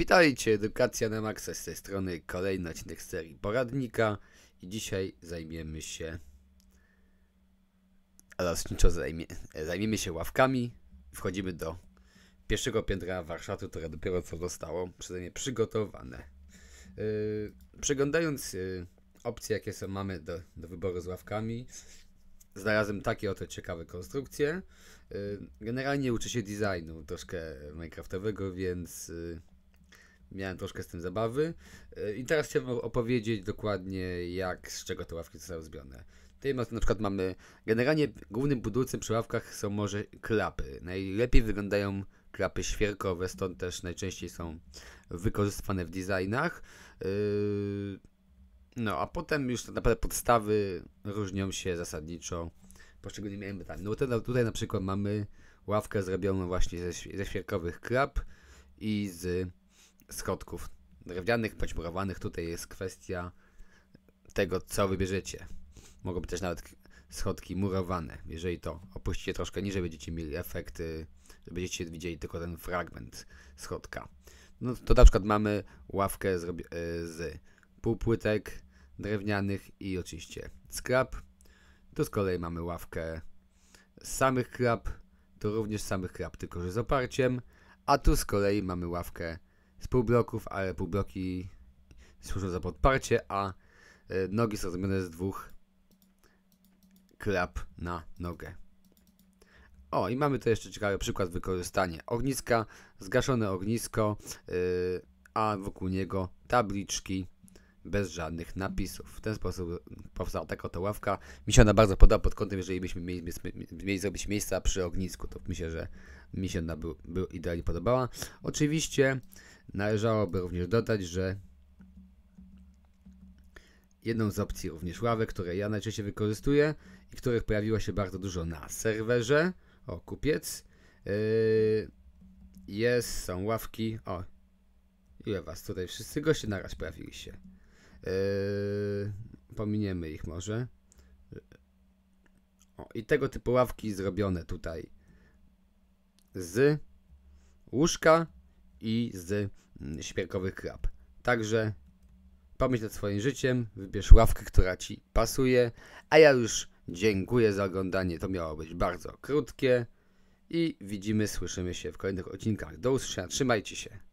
Witajcie, Edukacja na Maxa z tej strony, kolejny odcinek serii poradnika i dzisiaj zajmiemy się lotniczo zajmie, zajmiemy się ławkami. Wchodzimy do pierwszego piętra warsztatu, które dopiero co zostało przeze mnie przygotowane. Yy, przeglądając yy, opcje, jakie są, mamy do, do wyboru z ławkami, znalazłem takie oto ciekawe konstrukcje. Yy, generalnie uczę się designu troszkę minecraftowego, więc yy, miałem troszkę z tym zabawy. E, I teraz chciałem opowiedzieć dokładnie, jak, z czego te ławki zostały zrobione. Tutaj na przykład mamy, generalnie głównym budulcem przy ławkach są może klapy. Najlepiej wyglądają klapy świerkowe, stąd też najczęściej są wykorzystywane w designach. E, no, a potem już tak naprawdę podstawy różnią się zasadniczo poszczególnymi elementami. No tutaj, tutaj na przykład mamy ławkę zrobioną właśnie ze, ze świerkowych klap i z schodków drewnianych, poćmurowanych. Tutaj jest kwestia tego, co wybierzecie. Mogą być też nawet schodki murowane. Jeżeli to opuścicie troszkę niżej, będziecie mieli efekty, że będziecie widzieli tylko ten fragment schodka. No to na przykład mamy ławkę z, e, z półpłytek drewnianych i oczywiście z krab. Tu z kolei mamy ławkę z samych krab, tu również samych krab, tylko że z oparciem. A tu z kolei mamy ławkę z półbloków, ale półbloki służą za podparcie, a e, nogi są zrobione z dwóch klap na nogę. O, i mamy tu jeszcze ciekawy przykład wykorzystania ogniska, zgaszone ognisko, yy, a wokół niego tabliczki bez żadnych napisów. W ten sposób powstała taka oto ławka. Mi się ona bardzo podoba pod kątem, jeżeli byśmy mieli, mieli zrobić miejsca przy ognisku, to myślę, że mi się ona był idealnie podobała. Oczywiście Należałoby również dodać, że jedną z opcji również ławek, które ja najczęściej wykorzystuję i których pojawiło się bardzo dużo na serwerze, o kupiec, yy, jest, yy, są ławki, o ile was tutaj wszyscy goście naraz pojawili się. Yy, pominiemy ich może. O, I tego typu ławki zrobione tutaj z łóżka i z mm, świerkowych krab. Także pomyśl nad swoim życiem, wybierz ławkę, która Ci pasuje, a ja już dziękuję za oglądanie, to miało być bardzo krótkie i widzimy, słyszymy się w kolejnych odcinkach. Do usłyszenia, trzymajcie się.